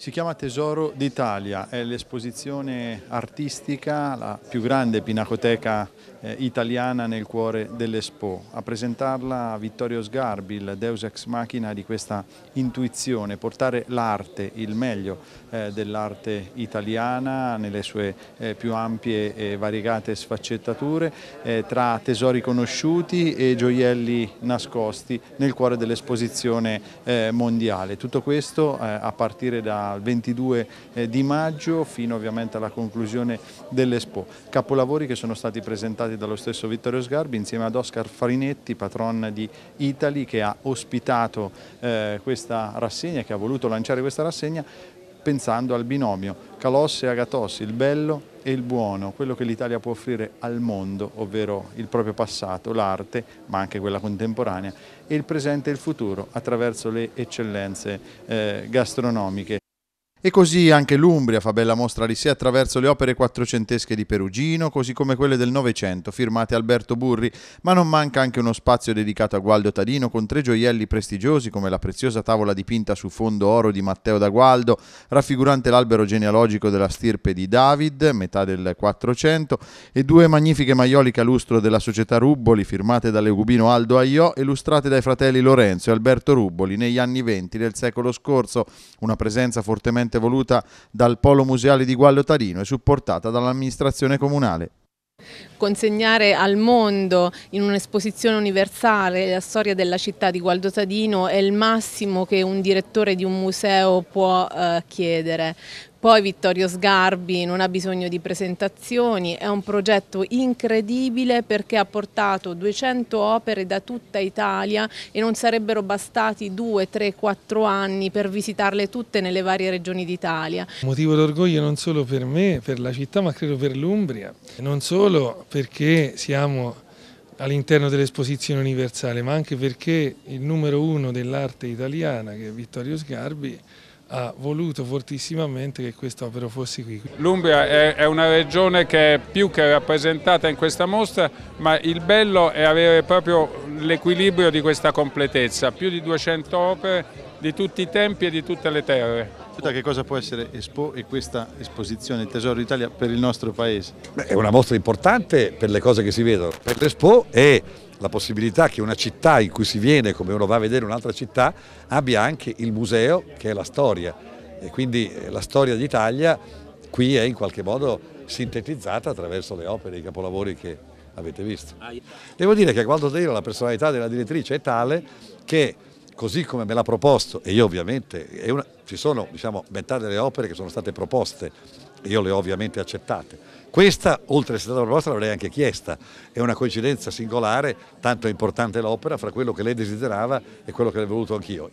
Si chiama Tesoro d'Italia, è l'esposizione artistica, la più grande pinacoteca eh, italiana nel cuore dell'Expo. A presentarla Vittorio Sgarbi, il deus ex machina di questa intuizione, portare l'arte, il meglio eh, dell'arte italiana nelle sue eh, più ampie e variegate sfaccettature, eh, tra tesori conosciuti e gioielli nascosti nel cuore dell'esposizione eh, mondiale. Tutto questo eh, a partire da dal 22 eh, di maggio fino ovviamente alla conclusione dell'Expo. Capolavori che sono stati presentati dallo stesso Vittorio Sgarbi insieme ad Oscar Farinetti, patron di Italy che ha ospitato eh, questa rassegna, che ha voluto lanciare questa rassegna pensando al binomio Calos e Agatos, il bello e il buono, quello che l'Italia può offrire al mondo, ovvero il proprio passato, l'arte, ma anche quella contemporanea, e il presente e il futuro attraverso le eccellenze eh, gastronomiche. E così anche l'Umbria fa bella mostra di sé attraverso le opere quattrocentesche di Perugino, così come quelle del Novecento, firmate Alberto Burri, ma non manca anche uno spazio dedicato a Gualdo Tadino con tre gioielli prestigiosi come la preziosa tavola dipinta su fondo oro di Matteo da Gualdo, raffigurante l'albero genealogico della stirpe di David, metà del 400, e due magnifiche maioliche a lustro della società Rubboli, firmate dall'Egubino Aldo Aiò, illustrate dai fratelli Lorenzo e Alberto Rubboli negli anni venti del secolo scorso, una presenza fortemente inizialmente voluta dal Polo Museale di Guallo Tarino e supportata dall'amministrazione comunale consegnare al mondo in un'esposizione universale la storia della città di Gualdo Tadino è il massimo che un direttore di un museo può eh, chiedere. Poi Vittorio Sgarbi non ha bisogno di presentazioni, è un progetto incredibile perché ha portato 200 opere da tutta Italia e non sarebbero bastati 2, 3, 4 anni per visitarle tutte nelle varie regioni d'Italia. Motivo d'orgoglio non solo per me, per la città, ma credo per l'Umbria, non solo perché siamo all'interno dell'esposizione universale, ma anche perché il numero uno dell'arte italiana, che è Vittorio Sgarbi, ha voluto fortissimamente che questa opera fosse qui. L'Umbria è una regione che è più che rappresentata in questa mostra, ma il bello è avere proprio l'equilibrio di questa completezza, più di 200 opere di tutti i tempi e di tutte le terre. Cioè, che cosa può essere Expo e questa esposizione il Tesoro d'Italia per il nostro paese? Beh, è una mostra importante per le cose che si vedono. Per l'Expo è la possibilità che una città in cui si viene, come uno va a vedere un'altra città, abbia anche il museo che è la storia. E quindi eh, la storia d'Italia qui è in qualche modo sintetizzata attraverso le opere, i capolavori che avete visto. Devo dire che a Gualdo dire la personalità della direttrice è tale che così come me l'ha proposto e io ovviamente, una, ci sono diciamo, metà delle opere che sono state proposte e io le ho ovviamente accettate. Questa, oltre a essere stata proposta, l'avrei anche chiesta, è una coincidenza singolare, tanto è importante l'opera fra quello che lei desiderava e quello che avrei voluto anch'io.